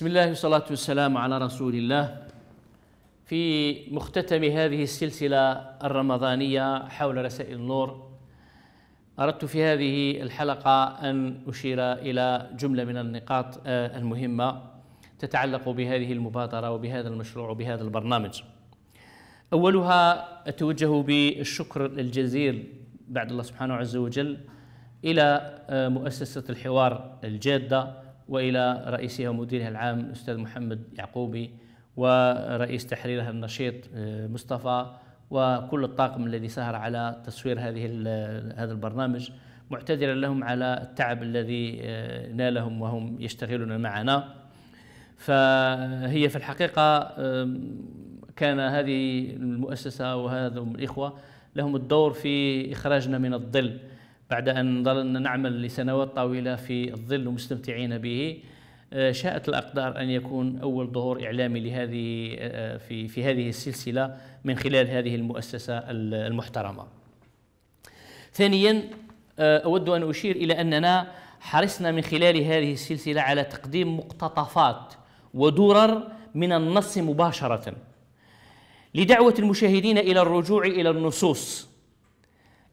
بسم الله والصلاة والسلام على رسول الله في مختتم هذه السلسلة الرمضانية حول رسائل النور أردت في هذه الحلقة أن أشير إلى جملة من النقاط المهمة تتعلق بهذه المبادرة وبهذا المشروع وبهذا البرنامج أولها أتوجه بالشكر الجزيل بعد الله سبحانه عز وجل إلى مؤسسة الحوار الجادة والى رئيسها ومديرها العام الاستاذ محمد يعقوبي ورئيس تحريرها النشيط آه، مصطفى وكل الطاقم الذي سهر على تصوير هذه هذا البرنامج معتذرا لهم على التعب الذي آه، نالهم وهم يشتغلون معنا فهي في الحقيقة كان هذه المؤسسة وهذا الإخوة لهم الدور في إخراجنا من الظل بعد أن ظللنا نعمل لسنوات طويلة في الظل ومستمتعين به آه، شاءت الأقدار أن يكون أول ظهور إعلامي لهذه آه، في في هذه السلسلة من خلال هذه المؤسسة المحترمة. ثانيا آه، أود أن أشير إلى أننا حرصنا من خلال هذه السلسلة على تقديم مقتطفات ودرر من النص مباشرة لدعوة المشاهدين إلى الرجوع إلى النصوص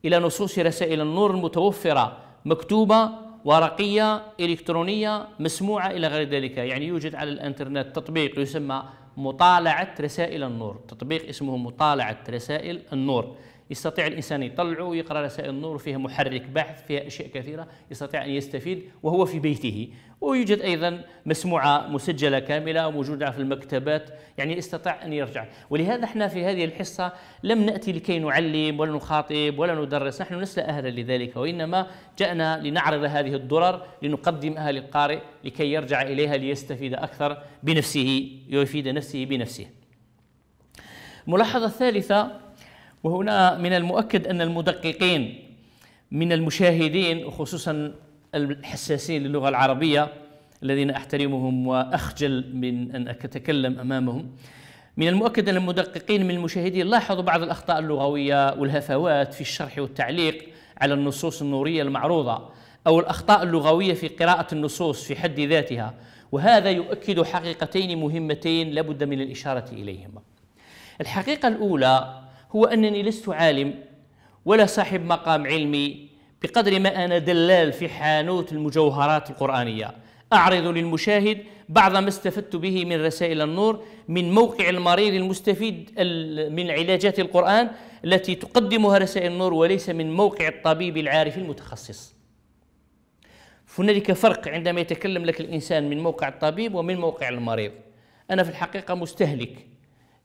إلى نصوص رسائل النور المتوفرة مكتوبة ورقية إلكترونية مسموعة إلى غير ذلك يعني يوجد على الإنترنت تطبيق يسمى مطالعة رسائل النور تطبيق اسمه مطالعة رسائل النور يستطيع الإنسان يطلعه ويقرأ رسائل النور فيها محرك بحث فيها أشياء كثيرة يستطيع أن يستفيد وهو في بيته ويوجد أيضا مسموعة مسجلة كاملة موجودة في المكتبات يعني يستطيع أن يرجع ولهذا احنا في هذه الحصة لم نأتي لكي نعلم ولا نخاطب ولا ندرس نحن لسنا أهلا لذلك وإنما جاءنا لنعرض هذه الدرر لنقدمها للقارئ لكي يرجع إليها ليستفيد أكثر بنفسه يفيد نفسه بنفسه الملاحظة الثالثة وهنا من المؤكد أن المدققين من المشاهدين وخصوصا الحساسين للغة العربية الذين أحترمهم وأخجل من أن أتكلم أمامهم من المؤكد أن المدققين من المشاهدين لاحظوا بعض الأخطاء اللغوية والهفوات في الشرح والتعليق على النصوص النورية المعروضة أو الأخطاء اللغوية في قراءة النصوص في حد ذاتها وهذا يؤكد حقيقتين مهمتين لابد من الإشارة إليهما الحقيقة الأولى هو أنني لست عالم ولا صاحب مقام علمي بقدر ما أنا دلال في حانوت المجوهرات القرآنية أعرض للمشاهد بعض ما استفدت به من رسائل النور من موقع المريض المستفيد من علاجات القرآن التي تقدمها رسائل النور وليس من موقع الطبيب العارف المتخصص هنالك فرق عندما يتكلم لك الإنسان من موقع الطبيب ومن موقع المريض أنا في الحقيقة مستهلك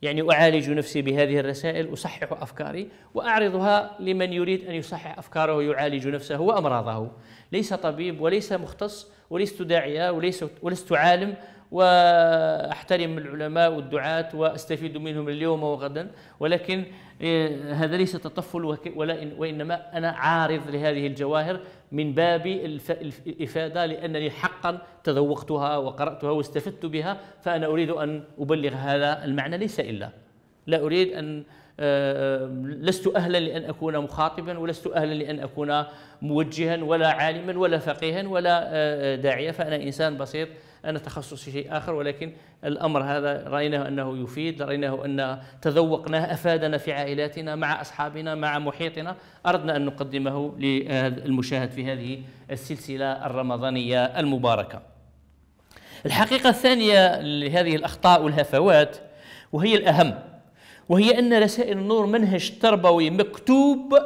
يعني أعالج نفسي بهذه الرسائل أصحح أفكاري وأعرضها لمن يريد أن يصحح أفكاره ويعالج نفسه وأمراضه ليس طبيب وليس مختص ولست داعية وليس ولست عالم واحترم العلماء والدعاة واستفيد منهم اليوم وغدا ولكن آه، هذا ليس تطفل ولا وانما انا عارض لهذه الجواهر من باب الافاده لانني حقا تذوقتها وقراتها واستفدت بها فانا اريد ان ابلغ هذا المعنى ليس الا لا اريد ان آه، آه، لست أهلا لأن أكون مخاطبا ولست أهلا لأن أكون موجها ولا عالما ولا فقيها ولا آه، داعية فأنا إنسان بسيط أنا تخصصي شيء آخر ولكن الأمر هذا رأيناه أنه يفيد رأيناه أن تذوقناه أفادنا في عائلاتنا مع أصحابنا مع محيطنا أردنا أن نقدمه للمشاهد في هذه السلسلة الرمضانية المباركة الحقيقة الثانية لهذه الأخطاء والهفوات وهي الأهم وهي أن رسائل النور منهج تربوي مكتوب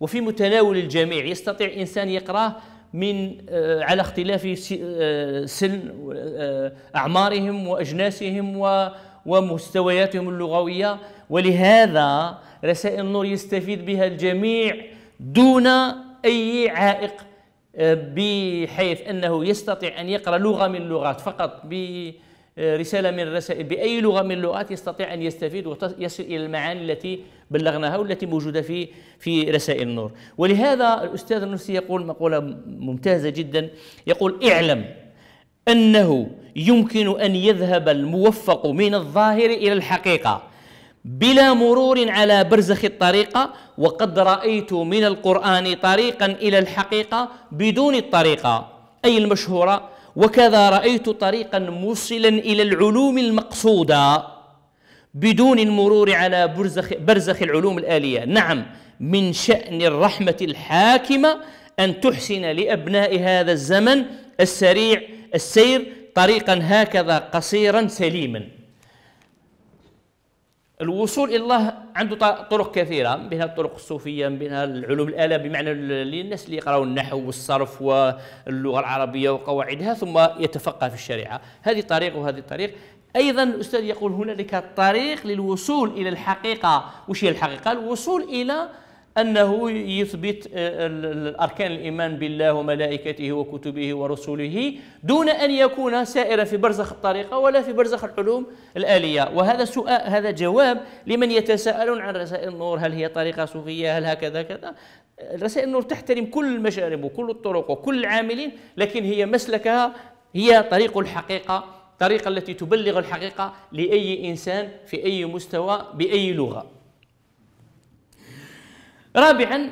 وفي متناول الجميع يستطيع إنسان يقرأه من آه، على اختلاف آه، سن آه، أعمارهم وأجناسهم ومستوياتهم اللغوية ولهذا رسائل النور يستفيد بها الجميع دون أي عائق بحيث أنه يستطيع أن يقرأ لغة من اللغات فقط ب رسالة من الرسائل بأي لغة من اللغات يستطيع أن يستفيد ويصل إلى المعاني التي بلغناها والتي موجودة في في رسائل النور ولهذا الأستاذ النفسي يقول مقولة ممتازة جدا يقول اعلم أنه يمكن أن يذهب الموفق من الظاهر إلى الحقيقة بلا مرور على برزخ الطريقة وقد رأيت من القرآن طريقا إلى الحقيقة بدون الطريقة أي المشهورة وكذا رأيت طريقا موصلا إلى العلوم المقصودة بدون المرور على برزخ, برزخ العلوم الآلية نعم من شأن الرحمة الحاكمة أن تحسن لأبناء هذا الزمن السريع السير طريقا هكذا قصيرا سليما الوصول الى الله عنده طرق كثيره بينها الطرق الصوفيه بينها العلوم الاله بمعنى الناس اللي يقراوا النحو والصرف واللغه العربيه وقواعدها ثم يتفقه في الشريعه هذه طريق وهذه طريق ايضا الاستاذ يقول هنالك طريق للوصول الى الحقيقه وش هي الحقيقه الوصول الى أنه يثبت آه، أركان الإيمان بالله وملائكته وكتبه ورسله دون أن يكون سائرا في برزخ الطريقة ولا في برزخ العلوم الآلية وهذا سؤال هذا جواب لمن يتساءلون عن رسائل النور هل هي طريقة صوفية هل هكذا كذا رسائل النور تحترم كل المشارب وكل الطرق وكل العاملين لكن هي مسلكها هي طريق الحقيقة الطريقة التي تبلغ الحقيقة لأي إنسان في أي مستوى بأي لغة رابعا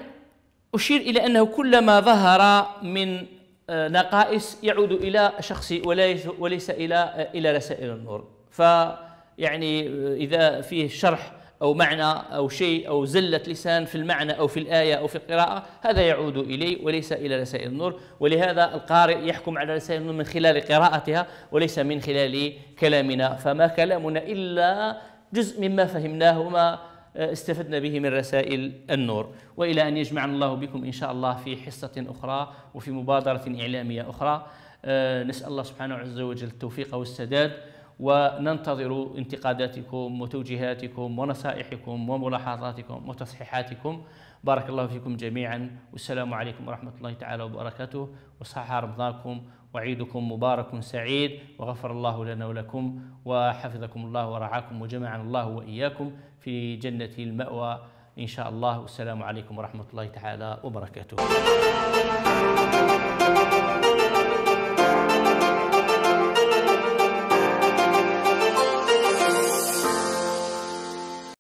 أشير إلى أنه كلما ظهر من آه، نقائص يعود إلى شخصي وليس وليس إلى آه، إلى رسائل النور فيعني آه، إذا فيه شرح أو معنى أو شيء أو زلة لسان في المعنى أو في الآية أو في القراءة هذا يعود إليه وليس إلى رسائل النور ولهذا القارئ يحكم على رسائل النور من خلال قراءتها وليس من خلال كلامنا فما كلامنا إلا جزء مما فهمناه وما استفدنا به من رسائل النور والى ان يجمعنا الله بكم ان شاء الله في حصه اخرى وفي مبادره اعلاميه اخرى آه، نسال الله سبحانه عز وجل التوفيق والسداد وننتظر انتقاداتكم وتوجيهاتكم ونصائحكم وملاحظاتكم وتصحيحاتكم بارك الله فيكم جميعا والسلام عليكم ورحمه الله تعالى وبركاته وصح رمضانكم وعيدكم مبارك سعيد وغفر الله لنا ولكم وحفظكم الله ورعاكم وجمعنا الله واياكم في جنة المأوى إن شاء الله والسلام عليكم ورحمة الله تعالى وبركاته